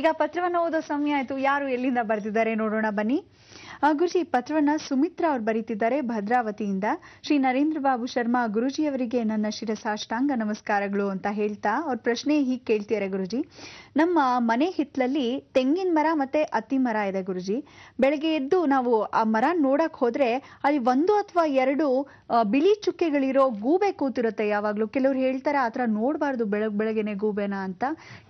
ಈಗ ಪತ್ರವನ್ನು ಓದೋ ಸಮಯ ಆಯ್ತು ಯಾರು ಎಲ್ಲಿಂದ ಬರ್ತಿದ್ದಾರೆ ನೋಡೋಣ ಬನ್ನಿ ಗುರುಜಿ ಪತ್ರವನ್ನ ಸುಮಿತ್ರಾ ಅವರು ಬರೀತಿದ್ದಾರೆ ಭದ್ರಾವತಿಯಿಂದ ಶ್ರೀ ನರೇಂದ್ರ ಬಾಬು ಶರ್ಮಾ ಗುರುಜಿಯವರಿಗೆ ನನ್ನ ಶಿರಸಾಷ್ಟಾಂಗ ನಮಸ್ಕಾರಗಳು ಅಂತ ಹೇಳ್ತಾ ಅವ್ರ ಪ್ರಶ್ನೆ ಹೀಗೆ ಕೇಳ್ತಿದ್ದಾರೆ ಗುರುಜಿ ನಮ್ಮ ಮನೆ ಹಿತ್ತಲಲ್ಲಿ ತೆಂಗಿನ ಮರ ಮತ್ತೆ ಅತ್ತಿ ಮರ ಇದೆ ಗುರುಜಿ ಬೆಳಗ್ಗೆ ಎದ್ದು ನಾವು ಆ ಮರ ನೋಡಕ್ ಹೋದ್ರೆ ಅಲ್ಲಿ ಒಂದು ಅಥವಾ ಎರಡು ಬಿಳಿ ಚುಕ್ಕೆಗಳಿರೋ ಗೂಬೆ ಕೂತಿರುತ್ತೆ ಯಾವಾಗ್ಲೂ ಕೆಲವ್ರು ಹೇಳ್ತಾರೆ ಆತರ ನೋಡಬಾರ್ದು ಬೆಳಗ್ ಬೆಳಗ್ಗೆನೆ ಗೂಬೆನ ಅಂತ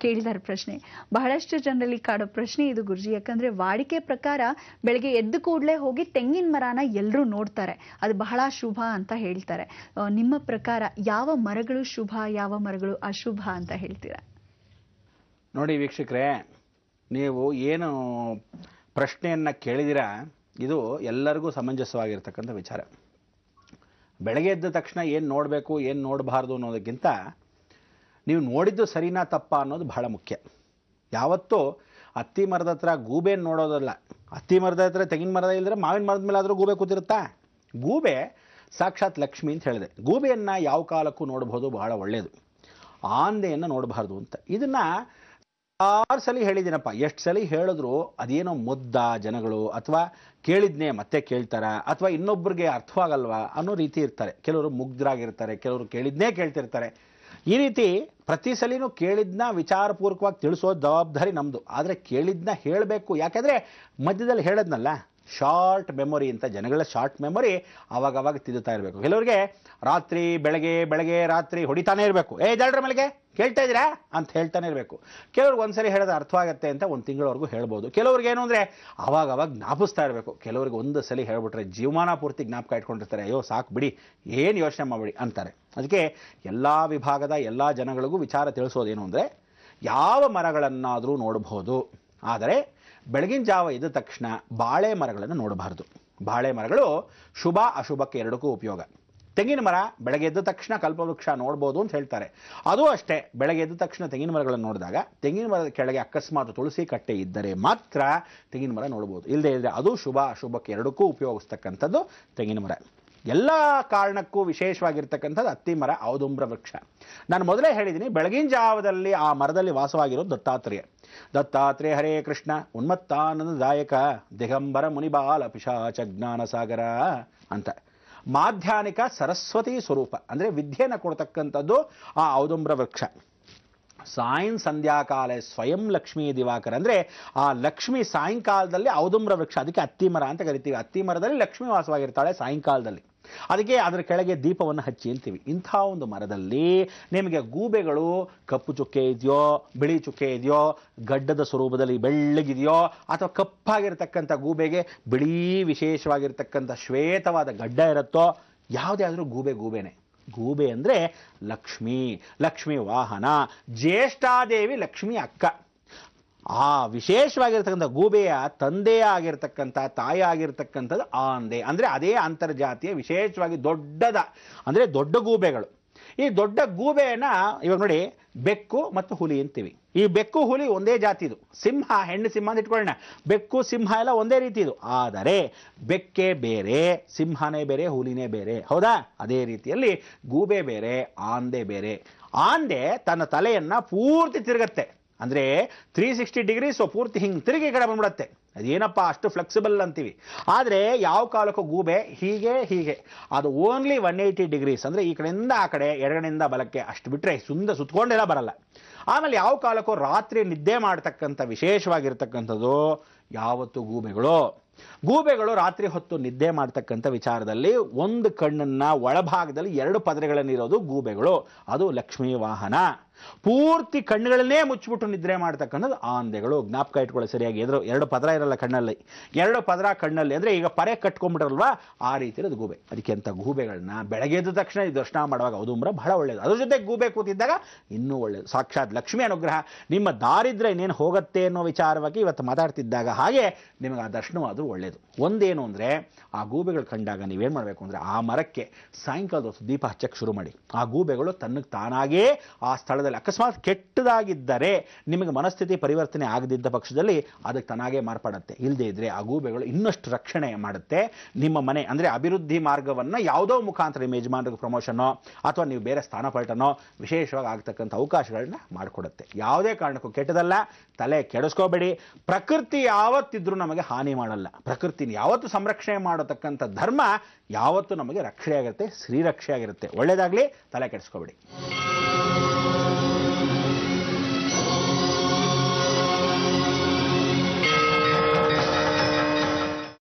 ಕೇಳಿದಾರೆ ಪ್ರಶ್ನೆ ಬಹಳಷ್ಟು ಜನರಲ್ಲಿ ಕಾಡೋ ಪ್ರಶ್ನೆ ಇದು ಗುರುಜಿ ಯಾಕಂದ್ರೆ ವಾಡಿಕೆ ಪ್ರಕಾರ ಬೆಳಗ್ಗೆ ಎದ್ದು ಕೂಡಲೇ ಹೋಗಿ ತೆಂಗಿನ ಮರನ ಎಲ್ಲರೂ ನೋಡ್ತಾರೆ ಅದು ಬಹಳ ಶುಭ ಅಂತ ಹೇಳ್ತಾರೆ ನಿಮ್ಮ ಪ್ರಕಾರ ಯಾವ ಮರಗಳು ಶುಭ ಯಾವ ಮರಗಳು ಅಶುಭ ಅಂತ ಹೇಳ್ತೀರಾ ನೋಡಿ ವೀಕ್ಷಕರೇ ನೀವು ಏನು ಪ್ರಶ್ನೆಯನ್ನು ಕೇಳಿದಿರ ಇದು ಎಲ್ಲರಿಗೂ ಸಮಂಜಸವಾಗಿರ್ತಕ್ಕಂಥ ವಿಚಾರ ಬೆಳಗ್ಗೆ ಎದ್ದ ತಕ್ಷಣ ಏನು ನೋಡಬೇಕು ಏನು ನೋಡಬಾರ್ದು ಅನ್ನೋದಕ್ಕಿಂತ ನೀವು ನೋಡಿದ್ದು ಸರಿನಾ ತಪ್ಪ ಅನ್ನೋದು ಬಹಳ ಮುಖ್ಯ ಯಾವತ್ತೂ ಅತ್ತಿ ಮರದ ಹತ್ರ ಗೂಬೆ ನೋಡೋದಲ್ಲ ಹತ್ತಿ ಮರದ ಇದ್ದರೆ ತೆಂಗಿನ ಮರದ ಇಲ್ಲದ್ರೆ ಮಾವಿನ ಮರದ ಮೇಲೆ ಆದರೂ ಗೂಬೆ ಕೂತಿರುತ್ತಾ ಗೂಬೆ ಸಾಕ್ಷಾತ್ ಲಕ್ಷ್ಮಿ ಅಂತ ಹೇಳಿದೆ ಗೂಬೆಯನ್ನು ಯಾವ ಕಾಲಕ್ಕೂ ನೋಡಬಹುದು ಬಹಳ ಒಳ್ಳೆಯದು ಆಂದೆಯನ್ನು ನೋಡಬಾರ್ದು ಅಂತ ಇದನ್ನು ಆರು ಸಲ ಹೇಳಿದ್ದೀನಪ್ಪ ಎಷ್ಟು ಸಲ ಹೇಳಿದ್ರು ಅದೇನೋ ಮುದ್ದ ಜನಗಳು ಅಥವಾ ಕೇಳಿದ್ನೇ ಮತ್ತೆ ಕೇಳ್ತಾರ ಅಥವಾ ಇನ್ನೊಬ್ಬರಿಗೆ ಅರ್ಥವಾಗಲ್ವಾ ಅನ್ನೋ ರೀತಿ ಇರ್ತಾರೆ ಕೆಲವರು ಮುಗ್ಧರಾಗಿರ್ತಾರೆ ಕೆಲವರು ಕೇಳಿದ್ನೇ ಕೇಳ್ತಿರ್ತಾರೆ ಈ ರೀತಿ ಪ್ರತಿ ಸಲಿನೂ ಕೇಳಿದ್ನ ವಿಚಾರಪೂರ್ವಕವಾಗಿ ತಿಳಿಸೋ ಜವಾಬ್ದಾರಿ ನಮ್ಮದು ಆದರೆ ಕೇಳಿದ್ನ ಹೇಳಬೇಕು ಯಾಕೆಂದರೆ ಮಧ್ಯದಲ್ಲಿ ಹೇಳದ್ನಲ್ಲ ಶಾರ್ಟ್ ಮೆಮೊರಿ ಅಂತ ಜನಗಳ ಶಾರ್ಟ್ ಮೆಮೊರಿ ಅವಾಗವಾಗ ತಿದ್ದುತ್ತಾ ಇರಬೇಕು ಕೆಲವರಿಗೆ ರಾತ್ರಿ ಬೆಳಗ್ಗೆ ಬೆಳಗ್ಗೆ ರಾತ್ರಿ ಹೊಡಿತಾನೆ ಇರಬೇಕು ಏ ಜಾಳ್ರ ಮೇಲೆ ಕೇಳ್ತಾ ಇದ್ದೀರಾ ಅಂತ ಹೇಳ್ತಾನೆ ಇರಬೇಕು ಕೆಲವ್ರಿಗೆ ಒಂದ್ಸರಿ ಹೇಳೋದು ಆಗುತ್ತೆ ಅಂತ ಒಂದು ತಿಂಗಳವರೆಗೂ ಹೇಳ್ಬೋದು ಕೆಲವ್ರಿಗೆ ಏನು ಅಂದರೆ ಅವಾಗವಾಗ ಜ್ಞಾಪಿಸ್ತಾ ಇರಬೇಕು ಕೆಲವ್ರಿಗೆ ಒಂದು ಸಲ ಹೇಳ್ಬಿಟ್ರೆ ಜೀವಮಾನ ಪೂರ್ತಿ ಜ್ಞಾಪಕ ಇಟ್ಕೊಂಡಿರ್ತಾರೆ ಅಯ್ಯೋ ಸಾಕು ಬಿಡಿ ಏನು ಯೋಚನೆ ಮಾಡಬೇಡಿ ಅಂತಾರೆ ಅದಕ್ಕೆ ಎಲ್ಲ ವಿಭಾಗದ ಎಲ್ಲ ಜನಗಳಿಗೂ ವಿಚಾರ ತಿಳಿಸೋದೇನು ಅಂದರೆ ಯಾವ ಮರಗಳನ್ನಾದರೂ ನೋಡಬಹುದು ಆದರೆ ಬೆಳಗಿನ ಜಾವ ಇದ್ದ ತಕ್ಷಣ ಬಾಳೆ ಮರಗಳನ್ನು ನೋಡಬಾರ್ದು ಬಾಳೆ ಮರಗಳು ಶುಭ ಅಶುಭಕ್ಕೆ ಎರಡಕ್ಕೂ ಉಪಯೋಗ ತೆಂಗಿನ ಮರ ಬೆಳಗ್ಗೆ ಎದ್ದ ತಕ್ಷಣ ಕಲ್ಪವೃಕ್ಷ ನೋಡ್ಬೋದು ಅಂತ ಹೇಳ್ತಾರೆ ಅದು ಅಷ್ಟೇ ಬೆಳಗ್ಗೆ ಎದ್ದ ತಕ್ಷಣ ತೆಂಗಿನ ಮರಗಳನ್ನು ನೋಡಿದಾಗ ತೆಂಗಿನ ಮರದ ಕೆಳಗೆ ಅಕಸ್ಮಾತ್ ತುಳಸಿ ಕಟ್ಟೆ ಇದ್ದರೆ ಮಾತ್ರ ತೆಂಗಿನ ಮರ ನೋಡ್ಬೋದು ಇಲ್ಲದೆ ಇದ್ದರೆ ಅದು ಶುಭ ಅಶುಭಕ್ಕೆ ಎರಡಕ್ಕೂ ಉಪಯೋಗಿಸ್ತಕ್ಕಂಥದ್ದು ತೆಂಗಿನ ಮರ ಎಲ್ಲ ಕಾರಣಕ್ಕೂ ವಿಶೇಷವಾಗಿರ್ತಕ್ಕಂಥದ್ದು ಅತ್ತಿ ಮರ ಔದುಂಬ್ರ ವೃಕ್ಷ ನಾನು ಮೊದಲೇ ಹೇಳಿದ್ದೀನಿ ಬೆಳಗಿನ ಜಾವದಲ್ಲಿ ಆ ಮರದಲ್ಲಿ ವಾಸವಾಗಿರೋದು ದತ್ತಾತ್ರೇಯ ದತ್ತಾತ್ರೇಯ ಹರೇ ಕೃಷ್ಣ ದಾಯಕ ದಿಗಂಬರ ಮುನಿಬಾಲ ಪಿಶಾಚ ಜ್ಞಾನ ಸಾಗರ ಅಂತ ಮಾಧ್ಯಾನಿಕ ಸರಸ್ವತಿ ಸ್ವರೂಪ ಅಂದರೆ ವಿದ್ಯೆಯನ್ನು ಕೊಡ್ತಕ್ಕಂಥದ್ದು ಆ ಔದುಂಬ್ರ ವೃಕ್ಷ ಸಾಯಂ ಸಂಧ್ಯಾಕಾಲ ಸ್ವಯಂ ಲಕ್ಷ್ಮೀ ದಿವಾಕರ ಅಂದರೆ ಆ ಲಕ್ಷ್ಮಿ ಸಾಯಂಕಾಲದಲ್ಲಿ ಔದುಂಬ್ರ ವೃಕ್ಷ ಅದಕ್ಕೆ ಅತ್ತಿಮರ ಅಂತ ಕರಿತೀವಿ ಅತ್ತಿ ಮರದಲ್ಲಿ ಲಕ್ಷ್ಮಿ ವಾಸವಾಗಿರ್ತಾಳೆ ಸಾಯಂಕಾಲದಲ್ಲಿ ಅದಕ್ಕೆ ಅದರ ಕೆಳಗೆ ದೀಪವನ್ನು ಹಚ್ಚಿ ಅಂತೀವಿ ಇಂಥ ಒಂದು ಮರದಲ್ಲಿ ನಿಮಗೆ ಗೂಬೆಗಳು ಕಪ್ಪು ಚುಕ್ಕೆ ಇದೆಯೋ ಬಿಳಿ ಚುಕ್ಕೆ ಇದೆಯೋ ಗಡ್ಡದ ಸ್ವರೂಪದಲ್ಲಿ ಬೆಳ್ಳಗಿದೆಯೋ ಅಥವಾ ಕಪ್ಪಾಗಿರ್ತಕ್ಕಂಥ ಗೂಬೆಗೆ ಬಿಳಿ ವಿಶೇಷವಾಗಿರ್ತಕ್ಕಂಥ ಶ್ವೇತವಾದ ಗಡ್ಡ ಇರುತ್ತೋ ಯಾವುದೇ ಆದರೂ ಗೂಬೆ ಗೂಬೆನೆ ಗೂಬೆ ಅಂದರೆ ಲಕ್ಷ್ಮಿ ಲಕ್ಷ್ಮಿ ವಾಹನ ಜ್ಯೇಷ್ಠಾದೇವಿ ಲಕ್ಷ್ಮಿ ಅಕ್ಕ ಆ ವಿಶೇಷವಾಗಿರ್ತಕ್ಕಂಥ ಗೂಬೆಯ ತಂದೆಯ ಆಗಿರ್ತಕ್ಕಂಥ ತಾಯಿ ಆಗಿರ್ತಕ್ಕಂಥದ್ದು ಆಂದೆ ಅಂದರೆ ಅದೇ ಅಂತರ್ಜಾತಿಯ ವಿಶೇಷವಾಗಿ ದೊಡ್ಡದ ಅಂದರೆ ದೊಡ್ಡ ಗೂಬೆಗಳು ಈ ದೊಡ್ಡ ಗೂಬೆಯನ್ನು ಇವಾಗ ನೋಡಿ ಬೆಕ್ಕು ಮತ್ತು ಹುಲಿ ಅಂತೀವಿ ಈ ಬೆಕ್ಕು ಹುಲಿ ಒಂದೇ ಜಾತಿದು ಸಿಂಹ ಹೆಣ್ಣು ಸಿಂಹ ಅಂತ ಇಟ್ಕೊಳ್ಳೋಣ ಬೆಕ್ಕು ಸಿಂಹ ಎಲ್ಲ ಒಂದೇ ರೀತಿ ಇದು ಆದರೆ ಬೆಕ್ಕೆ ಬೇರೆ ಸಿಂಹನೇ ಬೇರೆ ಹುಲಿನೇ ಬೇರೆ ಹೌದಾ ಅದೇ ರೀತಿಯಲ್ಲಿ ಗೂಬೆ ಬೇರೆ ಆಂದೆ ಬೇರೆ ಆಂದೆ ತನ್ನ ತಲೆಯನ್ನು ಪೂರ್ತಿ ತಿರುಗತ್ತೆ ಅಂದರೆ ತ್ರೀ ಸಿಕ್ಸ್ಟಿ ಡಿಗ್ರೀಸ್ ಪೂರ್ತಿ ಹಿಂಗೆ ತಿರುಗಿ ಕಡೆ ಬಂದ್ಬಿಡತ್ತೆ ಅದೇನಪ್ಪ ಅಷ್ಟು ಫ್ಲೆಕ್ಸಿಬಲ್ ಅಂತೀವಿ ಆದರೆ ಯಾವ ಕಾಲಕ್ಕೂ ಗೂಬೆ ಹೀಗೆ ಹೀಗೆ ಅದು ಓನ್ಲಿ ಒನ್ ಏಯ್ಟಿ ಡಿಗ್ರೀಸ್ ಅಂದರೆ ಈ ಕಡೆಯಿಂದ ಆ ಕಡೆ ಎರಡನೆಯಿಂದ ಬಲಕ್ಕೆ ಅಷ್ಟು ಬಿಟ್ಟರೆ ಸುಂದ ಸುತ್ತಕೊಂಡೆಲ್ಲ ಬರಲ್ಲ ಆಮೇಲೆ ಯಾವ ಕಾಲಕ್ಕೂ ರಾತ್ರಿ ನಿದ್ದೆ ಮಾಡ್ತಕ್ಕಂಥ ವಿಶೇಷವಾಗಿರ್ತಕ್ಕಂಥದ್ದು ಯಾವತ್ತು ಗೂಬೆಗಳು ಗೂಬೆಗಳು ರಾತ್ರಿ ಹೊತ್ತು ನಿದ್ದೆ ಮಾಡ್ತಕ್ಕಂಥ ವಿಚಾರದಲ್ಲಿ ಒಂದು ಕಣ್ಣನ್ನ ಒಳಭಾಗದಲ್ಲಿ ಎರಡು ಇರೋದು ಗೂಬೆಗಳು ಅದು ಲಕ್ಷ್ಮೀ ವಾಹನ ಪೂರ್ತಿ ಕಣ್ಣುಗಳನ್ನೇ ಮುಚ್ಚಿಬಿಟ್ಟು ನಿದ್ರೆ ಮಾಡ್ತಕ್ಕಂಥದ್ದು ಆಂದೆಗಳು ಜ್ಞಾಪಕ ಇಟ್ಕೊಳ್ಳಿ ಸರಿಯಾಗಿ ಎದುರು ಎರಡು ಪದರ ಇರಲ್ಲ ಕಣ್ಣಲ್ಲಿ ಎರಡು ಪದರ ಕಣ್ಣಲ್ಲಿ ಅಂದರೆ ಈಗ ಪರೆ ಕಟ್ಕೊಂಡ್ಬಿಟ್ರಲ್ವಾ ಆ ರೀತಿ ಇರೋದು ಗೂಬೆ ಅದಕ್ಕೆ ಅಂತ ಗೂಬೆಗಳನ್ನ ಎದ್ದ ತಕ್ಷಣ ಈ ದರ್ಶನ ಮಾಡುವಾಗ ಔದುಂಬ್ರ ಬಹಳ ಒಳ್ಳೇದು ಅದ್ರ ಜೊತೆ ಗೂಬೆ ಕೂತಿದ್ದಾಗ ಇನ್ನೂ ಒಳ್ಳೆಯದು ಸಾಕ್ಷಾತ್ ಲಕ್ಷ್ಮಿ ಅನುಗ್ರಹ ನಿಮ್ಮ ದಾರಿದ್ರ ಇನ್ನೇನು ಹೋಗುತ್ತೆ ಅನ್ನೋ ವಿಚಾರವಾಗಿ ಇವತ್ತು ಮಾತಾಡ್ತಿದ್ದಾಗ ಹಾಗೆ ನಿಮಗೆ ಆ ದರ್ಶನವಾದರೂ ಒಳ್ಳೆಯದು ಒಂದೇನು ಅಂದರೆ ಆ ಗೂಬೆಗಳು ಕಂಡಾಗ ನೀವೇನು ಮಾಡಬೇಕು ಅಂದರೆ ಆ ಮರಕ್ಕೆ ಸಾಯಂಕಾಲದ ಹೊತ್ತು ದೀಪ ಹಚ್ಚಕ್ಕೆ ಶುರು ಮಾಡಿ ಆ ಗೂಬೆಗಳು ತನ್ನಗೆ ತಾನಾಗೇ ಆ ಸ್ಥಳದಲ್ಲಿ ಅಕಸ್ಮಾತ್ ಕೆಟ್ಟದಾಗಿದ್ದರೆ ನಿಮಗೆ ಮನಸ್ಥಿತಿ ಪರಿವರ್ತನೆ ಆಗದಿದ್ದ ಪಕ್ಷದಲ್ಲಿ ಅದಕ್ಕೆ ತನಾಗೇ ಮಾರ್ಪಾಡುತ್ತೆ ಇಲ್ಲದೇ ಇದ್ದರೆ ಆ ಗೂಬೆಗಳು ಇನ್ನಷ್ಟು ರಕ್ಷಣೆ ಮಾಡುತ್ತೆ ನಿಮ್ಮ ಮನೆ ಅಂದರೆ ಅಭಿವೃದ್ಧಿ ಮಾರ್ಗವನ್ನು ಯಾವುದೋ ಮುಖಾಂತರ ನಿಮ್ಮ ಯಜಮಾನರಿಗೆ ಪ್ರಮೋಷನೋ ಅಥವಾ ನೀವು ಬೇರೆ ಪಲ್ಟನೋ ವಿಶೇಷವಾಗಿ ಆಗ್ತಕ್ಕಂಥ ಅವಕಾಶಗಳನ್ನ ಮಾಡಿಕೊಡುತ್ತೆ ಯಾವುದೇ ಕಾರಣಕ್ಕೂ ಕೆಟ್ಟದಲ್ಲ ತಲೆ ಕೆಡಿಸ್ಕೋಬೇಡಿ ಪ್ರಕೃತಿ ಯಾವ ಯಾವತ್ತಿದ್ರೂ ನಮಗೆ ಹಾನಿ ಮಾಡಲ್ಲ ಪ್ರಕೃತಿನ ಯಾವತ್ತು ಸಂರಕ್ಷಣೆ ಮಾಡತಕ್ಕಂಥ ಧರ್ಮ ಯಾವತ್ತು ನಮಗೆ ರಕ್ಷೆಯಾಗಿರುತ್ತೆ ಸ್ತ್ರೀರಕ್ಷೆಯಾಗಿರುತ್ತೆ ಒಳ್ಳೆಯದಾಗಲಿ ತಲೆ ಕೆಡಿಸ್ಕೋಬೇಡಿ